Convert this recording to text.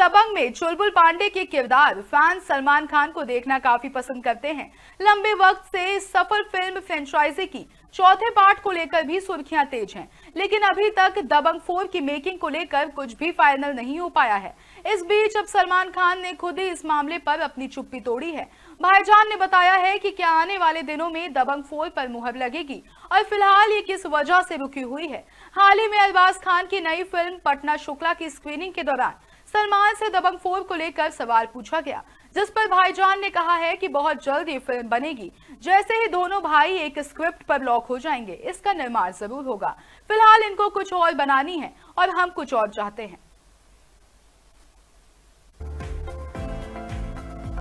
दबंग में चुलबुल पांडे के किरदार फैंस सलमान खान को देखना काफी पसंद करते हैं लंबे वक्त से सफल फिल्म फ्रेंचाइजी की चौथे पार्ट को लेकर भी सुर्खियां तेज हैं लेकिन अभी तक दबंग फोर की मेकिंग को लेकर कुछ भी फाइनल नहीं हो पाया है इस बीच अब सलमान खान ने खुद ही इस मामले पर अपनी चुप्पी तोड़ी है भाईजान ने बताया है कि क्या आने वाले दिनों में दबंग फोर पर मुहर लगेगी और फिलहाल ये किस वजह से रुकी हुई है हाल ही में अरबाज खान की नई फिल्म पटना शुक्ला की स्क्रीनिंग के दौरान सलमान से दबंग फोर को लेकर सवाल पूछा गया जिस पर भाईजान ने कहा है कि बहुत जल्द ये फिल्म बनेगी जैसे ही दोनों भाई एक स्क्रिप्ट पर लॉक हो जाएंगे इसका निर्माण जरूर होगा फिलहाल इनको कुछ और बनानी है और हम कुछ और चाहते हैं